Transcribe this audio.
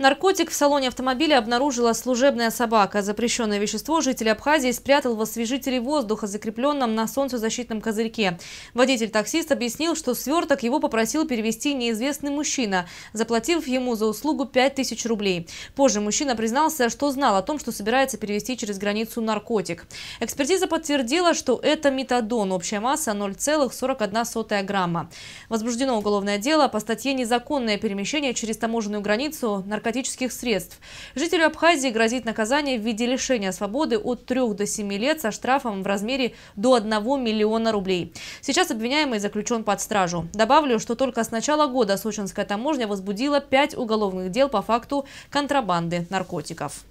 Наркотик в салоне автомобиля обнаружила служебная собака. Запрещенное вещество житель Абхазии спрятал в освежителе воздуха, закрепленном на солнцезащитном козырьке. Водитель-таксист объяснил, что сверток его попросил перевести неизвестный мужчина, заплатив ему за услугу 5000 рублей. Позже мужчина признался, что знал о том, что собирается перевести через границу наркотик. Экспертиза подтвердила, что это метадон, общая масса 0,41 грамма. Возбуждено уголовное дело по статье «Незаконное перемещение через таможенную границу наркотик наркотических средств. Жителю Абхазии грозит наказание в виде лишения свободы от 3 до 7 лет со штрафом в размере до 1 миллиона рублей. Сейчас обвиняемый заключен под стражу. Добавлю, что только с начала года сочинская таможня возбудила 5 уголовных дел по факту контрабанды наркотиков.